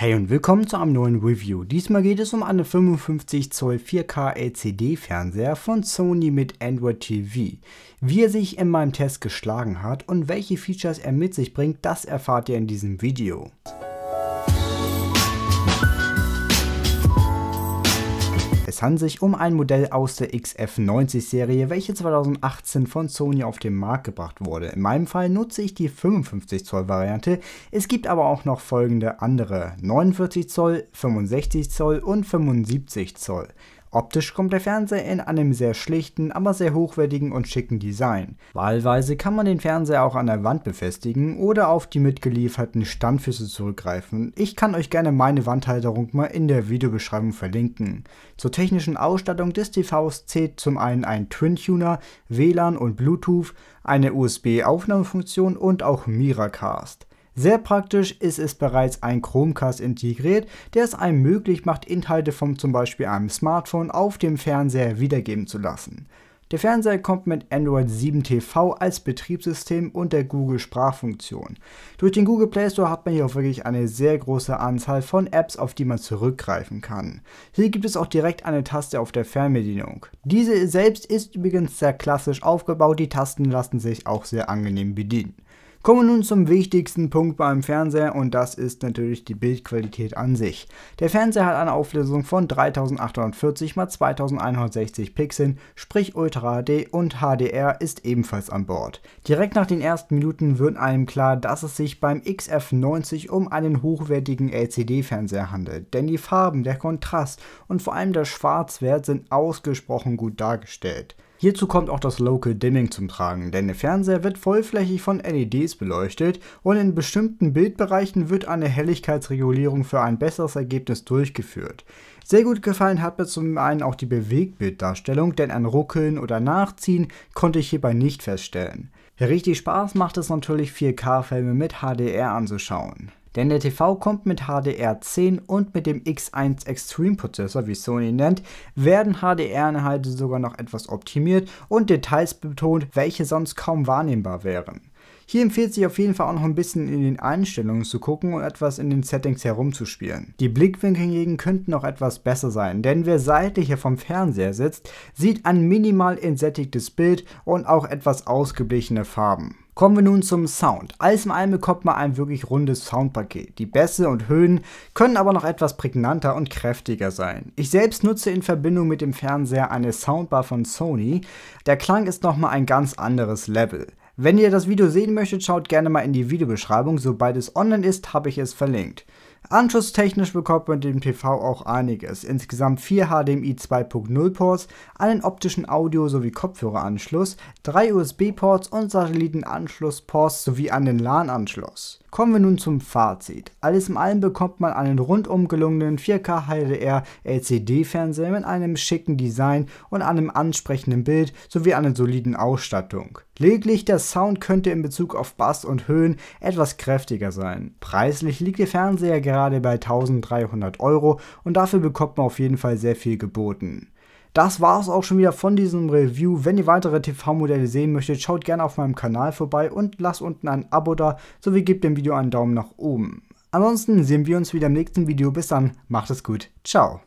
Hey und willkommen zu einem neuen Review. Diesmal geht es um einen 55 Zoll 4K LCD Fernseher von Sony mit Android TV. Wie er sich in meinem Test geschlagen hat und welche Features er mit sich bringt, das erfahrt ihr in diesem Video. es handelt sich um ein Modell aus der XF90-Serie, welche 2018 von Sony auf den Markt gebracht wurde. In meinem Fall nutze ich die 55 Zoll Variante. Es gibt aber auch noch folgende andere 49 Zoll, 65 Zoll und 75 Zoll. Optisch kommt der Fernseher in einem sehr schlichten, aber sehr hochwertigen und schicken Design. Wahlweise kann man den Fernseher auch an der Wand befestigen oder auf die mitgelieferten Standfüße zurückgreifen. Ich kann euch gerne meine Wandhalterung mal in der Videobeschreibung verlinken. Zur technischen Ausstattung des TVs zählt zum einen ein Twin-Tuner, WLAN und Bluetooth, eine USB-Aufnahmefunktion und auch Miracast. Sehr praktisch ist es bereits ein Chromecast integriert, der es einem möglich macht, Inhalte von zum Beispiel einem Smartphone auf dem Fernseher wiedergeben zu lassen. Der Fernseher kommt mit Android 7 TV als Betriebssystem und der Google Sprachfunktion. Durch den Google Play Store hat man hier auch wirklich eine sehr große Anzahl von Apps, auf die man zurückgreifen kann. Hier gibt es auch direkt eine Taste auf der Fernbedienung. Diese selbst ist übrigens sehr klassisch aufgebaut, die Tasten lassen sich auch sehr angenehm bedienen. Kommen wir nun zum wichtigsten Punkt beim Fernseher und das ist natürlich die Bildqualität an sich. Der Fernseher hat eine Auflösung von 3840 x 2160 Pixeln, sprich Ultra HD und HDR ist ebenfalls an Bord. Direkt nach den ersten Minuten wird einem klar, dass es sich beim XF90 um einen hochwertigen LCD-Fernseher handelt, denn die Farben, der Kontrast und vor allem der Schwarzwert sind ausgesprochen gut dargestellt. Hierzu kommt auch das Local Dimming zum Tragen, denn der Fernseher wird vollflächig von LEDs beleuchtet und in bestimmten Bildbereichen wird eine Helligkeitsregulierung für ein besseres Ergebnis durchgeführt. Sehr gut gefallen hat mir zum einen auch die Bewegtbilddarstellung, denn ein Ruckeln oder Nachziehen konnte ich hierbei nicht feststellen. Richtig Spaß macht es natürlich 4K-Filme mit HDR anzuschauen. Denn der TV kommt mit HDR10 und mit dem X1 Extreme Prozessor, wie Sony nennt, werden HDR-Inhalte sogar noch etwas optimiert und Details betont, welche sonst kaum wahrnehmbar wären. Hier empfiehlt sich auf jeden Fall auch noch ein bisschen in den Einstellungen zu gucken und etwas in den Settings herumzuspielen. Die Blickwinkel hingegen könnten noch etwas besser sein, denn wer seitlich hier vom Fernseher sitzt, sieht ein minimal entsättigtes Bild und auch etwas ausgeblichene Farben. Kommen wir nun zum Sound. Alles in allem bekommt man ein wirklich rundes Soundpaket. Die Bässe und Höhen können aber noch etwas prägnanter und kräftiger sein. Ich selbst nutze in Verbindung mit dem Fernseher eine Soundbar von Sony. Der Klang ist nochmal ein ganz anderes Level. Wenn ihr das Video sehen möchtet, schaut gerne mal in die Videobeschreibung. Sobald es online ist, habe ich es verlinkt. Anschlusstechnisch bekommt man dem TV auch einiges. Insgesamt 4 HDMI 2.0 Ports, einen optischen Audio- sowie Kopfhöreranschluss, 3 USB-Ports und Satellitenanschluss-Ports sowie einen LAN-Anschluss. Kommen wir nun zum Fazit. Alles in allem bekommt man einen rundum gelungenen 4K HDR LCD-Fernseher mit einem schicken Design und einem ansprechenden Bild sowie einer soliden Ausstattung. Lediglich der Sound könnte in Bezug auf Bass und Höhen etwas kräftiger sein. Preislich liegt der Fernseher gerade gerade bei 1300 Euro und dafür bekommt man auf jeden Fall sehr viel geboten. Das war es auch schon wieder von diesem Review. Wenn ihr weitere TV-Modelle sehen möchtet, schaut gerne auf meinem Kanal vorbei und lasst unten ein Abo da, sowie gebt dem Video einen Daumen nach oben. Ansonsten sehen wir uns wieder im nächsten Video. Bis dann, macht es gut, ciao.